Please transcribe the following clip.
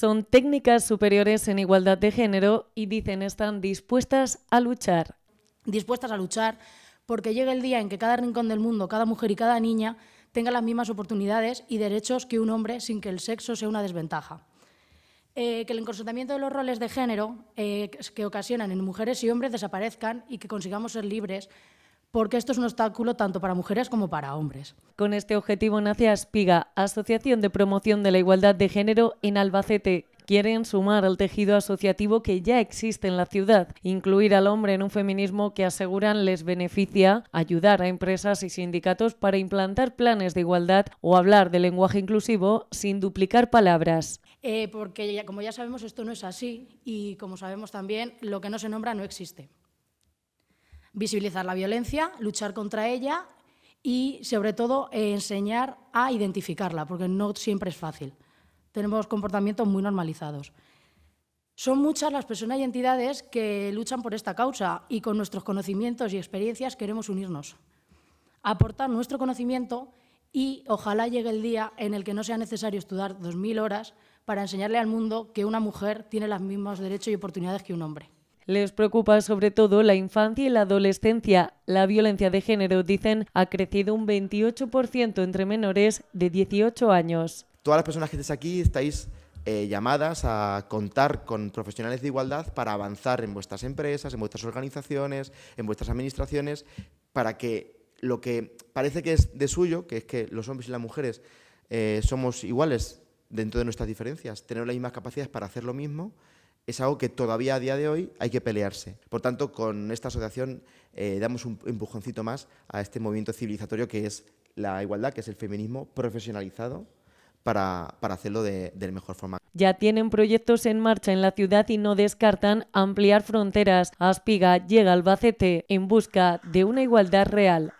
son técnicas superiores en igualdad de género y dicen están dispuestas a luchar. Dispuestas a luchar porque llegue el día en que cada rincón del mundo, cada mujer y cada niña tenga las mismas oportunidades y derechos que un hombre sin que el sexo sea una desventaja. Eh, que el encorsetamiento de los roles de género eh, que ocasionan en mujeres y hombres desaparezcan y que consigamos ser libres porque esto es un obstáculo tanto para mujeres como para hombres. Con este objetivo nace Aspiga, Asociación de Promoción de la Igualdad de Género en Albacete. Quieren sumar al tejido asociativo que ya existe en la ciudad, incluir al hombre en un feminismo que aseguran les beneficia, ayudar a empresas y sindicatos para implantar planes de igualdad o hablar de lenguaje inclusivo sin duplicar palabras. Eh, porque como ya sabemos esto no es así y como sabemos también lo que no se nombra no existe visibilizar la violencia, luchar contra ella y, sobre todo, enseñar a identificarla, porque no siempre es fácil. Tenemos comportamientos muy normalizados. Son muchas las personas y entidades que luchan por esta causa y con nuestros conocimientos y experiencias queremos unirnos, aportar nuestro conocimiento y ojalá llegue el día en el que no sea necesario estudiar 2.000 horas para enseñarle al mundo que una mujer tiene los mismos derechos y oportunidades que un hombre. Les preocupa sobre todo la infancia y la adolescencia. La violencia de género, dicen, ha crecido un 28% entre menores de 18 años. Todas las personas que estéis aquí estáis eh, llamadas a contar con profesionales de igualdad para avanzar en vuestras empresas, en vuestras organizaciones, en vuestras administraciones, para que lo que parece que es de suyo, que es que los hombres y las mujeres eh, somos iguales dentro de nuestras diferencias, tener las mismas capacidades para hacer lo mismo, es algo que todavía a día de hoy hay que pelearse. Por tanto, con esta asociación eh, damos un empujoncito más a este movimiento civilizatorio que es la igualdad, que es el feminismo profesionalizado, para, hacerlo de, la mejor forma. Ya tienen proyectos en marcha en la ciudad y no descartan ampliar fronteras. Aspiga llega al bacete en busca de una igualdad real.